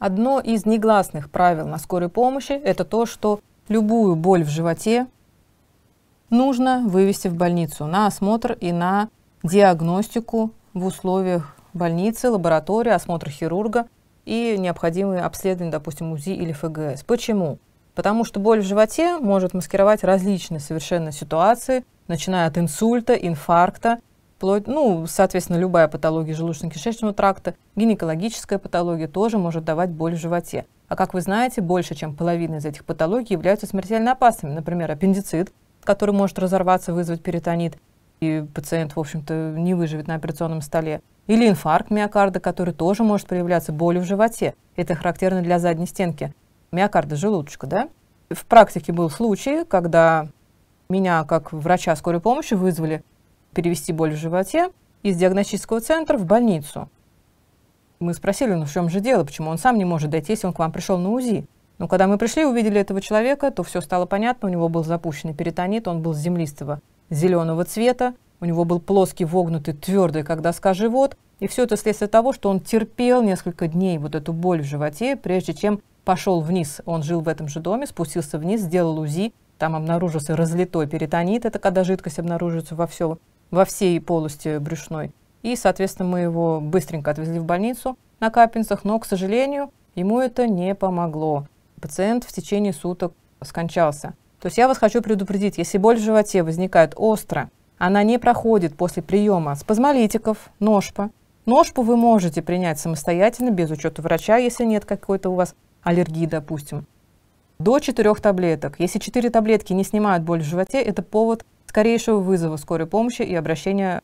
Одно из негласных правил на скорой помощи – это то, что любую боль в животе нужно вывести в больницу на осмотр и на диагностику в условиях больницы, лаборатории, осмотр хирурга и необходимые обследования, допустим, УЗИ или ФГС. Почему? Потому что боль в животе может маскировать различные совершенно ситуации, начиная от инсульта, инфаркта, вплоть, ну, соответственно, любая патология желудочно-кишечного тракта, гинекологическая патология тоже может давать боль в животе. А как вы знаете, больше чем половина из этих патологий являются смертельно опасными. Например, аппендицит, который может разорваться, вызвать перитонит, и пациент, в общем-то, не выживет на операционном столе. Или инфаркт миокарда, который тоже может проявляться болью в животе. Это характерно для задней стенки миокарда желудочка, да? В практике был случай, когда меня, как врача скорой помощи, вызвали перевести боль в животе из диагностического центра в больницу. Мы спросили, ну в чем же дело, почему он сам не может дойти, если он к вам пришел на УЗИ. Но когда мы пришли и увидели этого человека, то все стало понятно. У него был запущенный перитонит, он был землистого зеленого цвета, у него был плоский, вогнутый, твердый, как доска живот. И все это следствие того, что он терпел несколько дней вот эту боль в животе, прежде чем пошел вниз. Он жил в этом же доме, спустился вниз, сделал УЗИ, там обнаружился разлитой перитонит, это когда жидкость обнаруживается во всем во всей полости брюшной. И, соответственно, мы его быстренько отвезли в больницу на капельницах, но, к сожалению, ему это не помогло. Пациент в течение суток скончался. То есть я вас хочу предупредить, если боль в животе возникает остро, она не проходит после приема спазмолитиков, ножпа. Ножпу вы можете принять самостоятельно, без учета врача, если нет какой-то у вас аллергии, допустим. До четырех таблеток. Если четыре таблетки не снимают боль в животе, это повод скорейшего вызова скорой помощи и обращения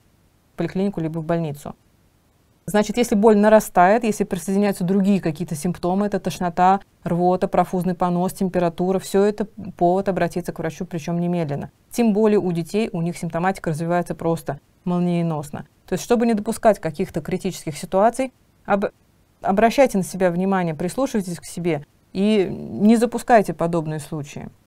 в поликлинику либо в больницу. Значит, если боль нарастает, если присоединяются другие какие-то симптомы, это тошнота, рвота, профузный понос, температура, все это повод обратиться к врачу, причем немедленно. Тем более у детей, у них симптоматика развивается просто молниеносно. То есть, чтобы не допускать каких-то критических ситуаций, об... обращайте на себя внимание, прислушивайтесь к себе и не запускайте подобные случаи.